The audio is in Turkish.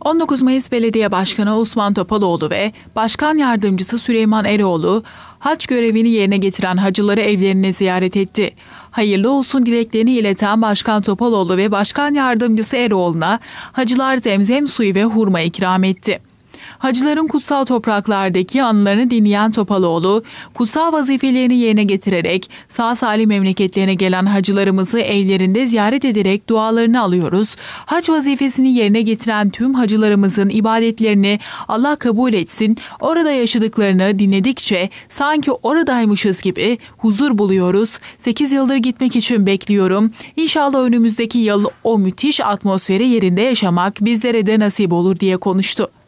19 Mayıs Belediye Başkanı Osman Topaloğlu ve Başkan Yardımcısı Süleyman Eroğlu, haç görevini yerine getiren hacıları evlerine ziyaret etti. Hayırlı olsun dileklerini ileten Başkan Topaloğlu ve Başkan Yardımcısı Eroğlu'na hacılar zemzem suyu ve hurma ikram etti. Hacıların kutsal topraklardaki anılarını dinleyen Topaloğlu, kutsal vazifelerini yerine getirerek sağ salim memleketlerine gelen hacılarımızı evlerinde ziyaret ederek dualarını alıyoruz. Hac vazifesini yerine getiren tüm hacılarımızın ibadetlerini Allah kabul etsin, orada yaşadıklarını dinledikçe sanki oradaymışız gibi huzur buluyoruz. 8 yıldır gitmek için bekliyorum. İnşallah önümüzdeki yıl o müthiş atmosferi yerinde yaşamak bizlere de nasip olur diye konuştu.